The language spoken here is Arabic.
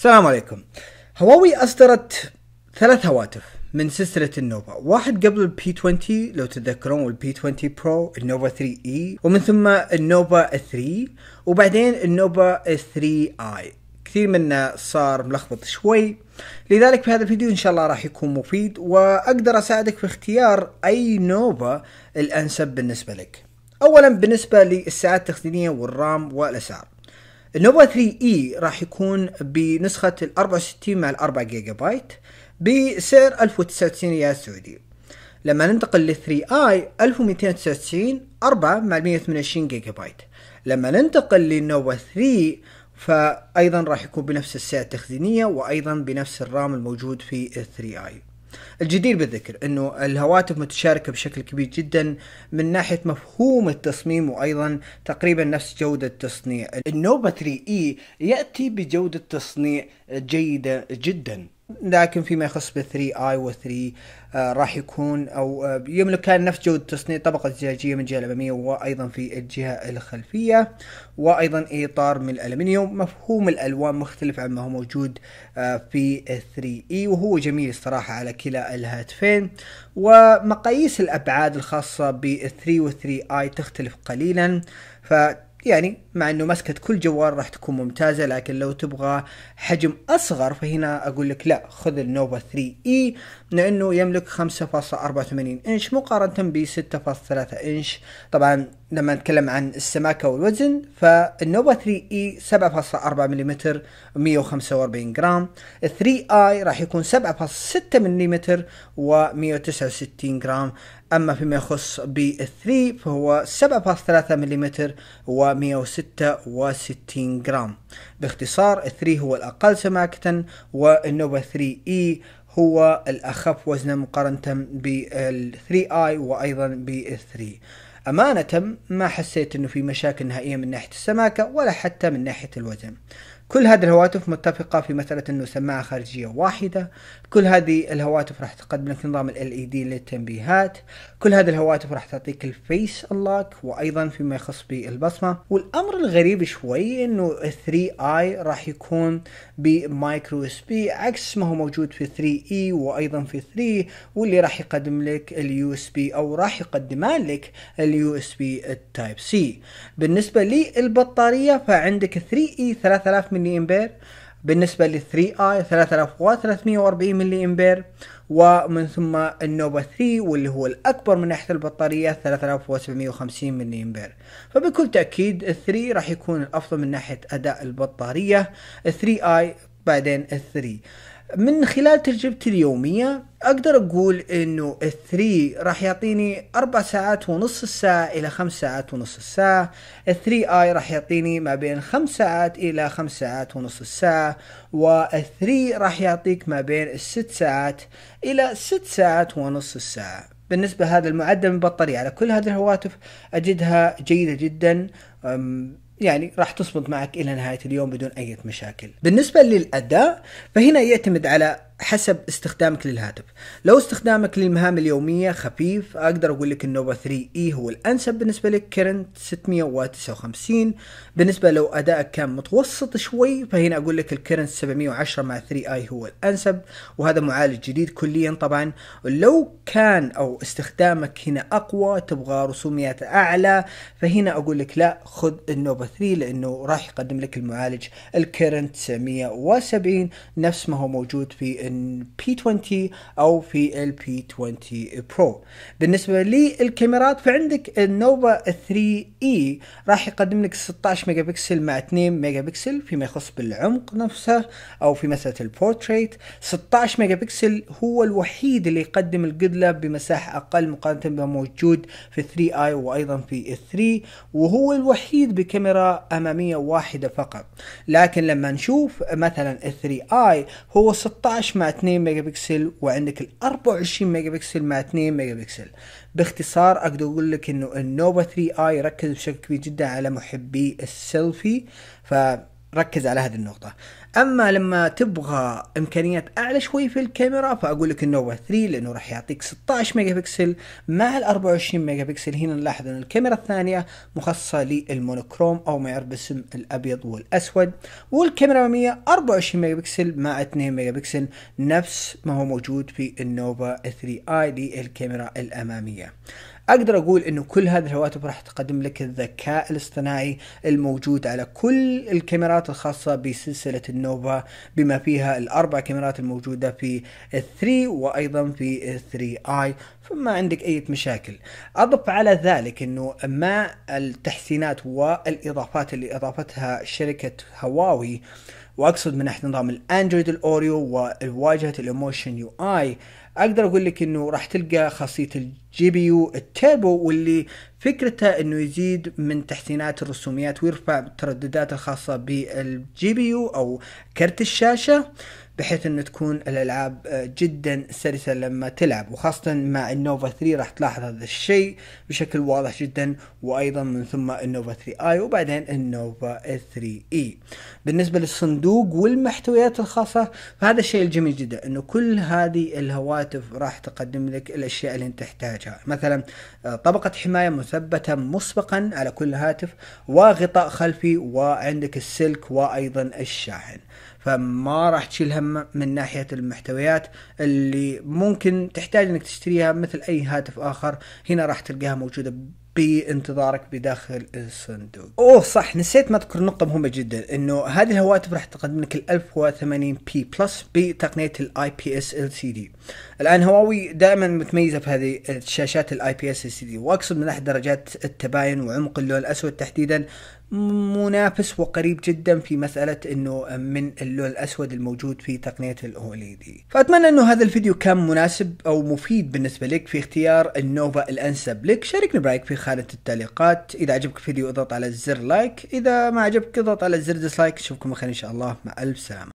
السلام عليكم هواوي أصدرت ثلاث هواتف من سلسلة النوفا واحد قبل البي 20 لو تتذكرون والبي 20 برو النوفا 3 اي ومن ثم النوفا 3 وبعدين النوفا 3 اي كثير منا صار ملخبط شوي لذلك في هذا الفيديو ان شاء الله راح يكون مفيد واقدر اساعدك في اختيار اي نوفا الانسب بالنسبة لك اولا بالنسبة للساعات التخزينية والرام والاسعار النوفا 3 اي راح يكون بنسخة ال 64 مع ال 4 جيجا بايت بسعر 1099 ريال سعودي لما ننتقل لل 3 اي 1299 4 مع 128 جيجا بايت لما ننتقل للنوفا 3 فايضا راح يكون بنفس السعه التخزينيه وايضا بنفس الرام الموجود في 3 i الجدير بالذكر انه الهواتف متشاركه بشكل كبير جدا من ناحيه مفهوم التصميم وايضا تقريبا نفس جوده التصنيع النوبه 3 اي e ياتي بجوده تصنيع جيده جدا لكن فيما يخص بال3 اي و3 آه راح يكون او آه يملك كان نفس جودة تصنيع طبقة زجاجية من الجهة الأمامية وأيضا في الجهة الخلفية وأيضا إطار من الألمنيوم مفهوم الألوان مختلف عما هو موجود آه في 3 اي e وهو جميل الصراحة على كلا الهاتفين ومقاييس الأبعاد الخاصة ب 3 و 3 اي تختلف قليلا ف يعني مع انه مسكة كل جوال راح تكون ممتازة لكن لو تبغى حجم اصغر فهنا اقول لك لا خذ النوفا 3 اي لانه يملك 5.84 انش مقارنة ب 6.3 انش طبعا لما نتكلم عن السماكة والوزن فالنوفا 3 اي 7.4 ملم 145 جرام 3 اي راح يكون 7.6 ملم و 169 جرام أما فيما يخص بي 3 فهو 7.3 ملم و166 جرام باختصار 3 هو الأقل سماكة والنوبة 3 اي e هو الأخف وزنا مقارنة بال 3 اي وأيضا ب 3 أمانة ما حسيت أنه في مشاكل نهائية من ناحية السماكة ولا حتى من ناحية الوزن كل هذه الهواتف متفقة في مسألة أنه سماعة خارجية واحدة كل هذه الهواتف راح تقدم لك نظام ال LED للتنبيهات كل هذه الهواتف راح تعطيك الفيس اللوك وأيضا فيما يخص بالبصمة والأمر الغريب شوي أنه 3i راح يكون بمايكرو اس بي عكس ما هو موجود في 3e e وأيضا في 3 واللي راح يقدم لك اليو اس بي أو راح يقدم لك اليو اس بي التايب سي بالنسبة للبطارية فعندك 3e 3000 e ملي امبير بالنسبة لل 3 i 3340 ملي امبير ومن ثم النوبة 3 واللي هو الأكبر من ناحية البطارية 3750 ملي أمبير فبكل تأكيد 3 راح يكون الأفضل من ناحية أداء البطارية 3 i بعدين 3 من خلال تجربتي اليومية اقدر اقول انه الثري راح يعطيني اربع ساعات ونص الساعة الى خمس ساعات ونص الساعة الثري اي راح يعطيني ما بين خمس ساعات الى خمس ساعات ونص الساعة والثري راح يعطيك ما بين الست ساعات الى ست ساعات ونص الساعة بالنسبة هذا المعدل من البطارية على كل هذه الهواتف اجدها جيدة جدا يعني راح تصمد معك الى نهايه اليوم بدون اي مشاكل. بالنسبه للاداء فهنا يعتمد على حسب استخدامك للهاتف لو استخدامك للمهام اليومية خفيف أقدر أقول لك النوفا 3 إي هو الأنسب بالنسبة لك كرنت 659 بالنسبة لو أدائك كان متوسط شوي فهنا أقول لك الكرنت 710 مع 3 إي هو الأنسب وهذا معالج جديد كليا طبعا لو كان أو استخدامك هنا أقوى تبغى رسوميات أعلى فهنا أقول لك لا خذ النوفا 3 لأنه راح يقدم لك المعالج الكرنت 970 نفس ما هو موجود في p 20 او في ال p 20 Pro. بالنسبه للكاميرات فعندك النوفا 3 اي e راح يقدم لك 16 ميجا بكسل مع 2 ميجا بكسل فيما يخص بالعمق نفسه او في مساله البورتريت 16 ميجا بكسل هو الوحيد اللي يقدم القدله بمساحه اقل مقارنه بما موجود في 3 اي وايضا في 3 وهو الوحيد بكاميرا اماميه واحده فقط لكن لما نشوف مثلا 3 اي هو 16 مع 2 ميجا بكسل وعندك ال 24 ميجا بكسل مع 2 ميجا بكسل باختصار اقدر اقول لك انه النوفا 3 اي ركز بشكل كبير جدا على محبي السيلفي ف ركز على هذه النقطة أما لما تبغى إمكانيات أعلى شوي في الكاميرا فأقول لك النوفا 3 لأنه راح يعطيك 16 ميجا بكسل مع ال 24 ميجا بكسل هنا نلاحظ أن الكاميرا الثانية مخصصة للمونوكروم أو ما يعرف باسم الأبيض والأسود والكاميرا الأمامية 24 ميجا بكسل مع 2 ميجا بكسل نفس ما هو موجود في النوفا 3 اي للكاميرا الأمامية اقدر اقول انه كل هذه الهواتف راح تقدم لك الذكاء الاصطناعي الموجود على كل الكاميرات الخاصه بسلسله النوفا بما فيها الاربع كاميرات الموجوده في 3 وايضا في 3 اي فما عندك اي مشاكل اضف على ذلك انه ما التحسينات والاضافات اللي اضافتها شركه هواوي واقصد من ناحيه نظام الاندرويد الاوريو وواجهه الايموشن يو اي اقدر اقول لك انه راح تلقى خاصيه الجي بي يو التيربو واللي فكرته انه يزيد من تحسينات الرسوميات ويرفع الترددات الخاصه بالجي بي يو او كرت الشاشه بحيث انه تكون الالعاب آه، جدا سلسه لما تلعب وخاصه مع النوفا 3 راح تلاحظ هذا الشيء بشكل واضح جدا وايضا من ثم النوفا 3 اي وبعدين النوفا 3 اي بالنسبه للصندوق والمحتويات الخاصه فهذا الشيء الجميل جدا انه كل هذه الهواتف راح تقدم لك الاشياء اللي انت تحتاجها مثلا آه، طبقه حمايه مثبته مسبقا على كل هاتف وغطاء خلفي وعندك السلك وايضا الشاحن فما راح تشيل هم من ناحيه المحتويات اللي ممكن تحتاج انك تشتريها مثل اي هاتف اخر هنا راح تلقاها موجوده بانتظارك بداخل الصندوق اوه صح نسيت ما اذكر نقطه مهمه جدا انه هذه الهواتف راح تقدم لك ال 1080 بي بلس بتقنيه الاي بي اس ال سي دي الان هواوي دائما متميزه في هذه الشاشات الاي بي اس ال سي دي واقصد من ناحيه درجات التباين وعمق اللون الاسود تحديدا منافس وقريب جدا في مسألة انه من اللون الاسود الموجود في تقنية ال فاتمنى انه هذا الفيديو كان مناسب او مفيد بالنسبة لك في اختيار النوفا الانسب لك شاركني برايك في خانة التعليقات اذا عجبك الفيديو اضغط على زر لايك اذا ما عجبك اضغط على زر ديسلايك اشوفكم خير ان شاء الله مع الف سلامة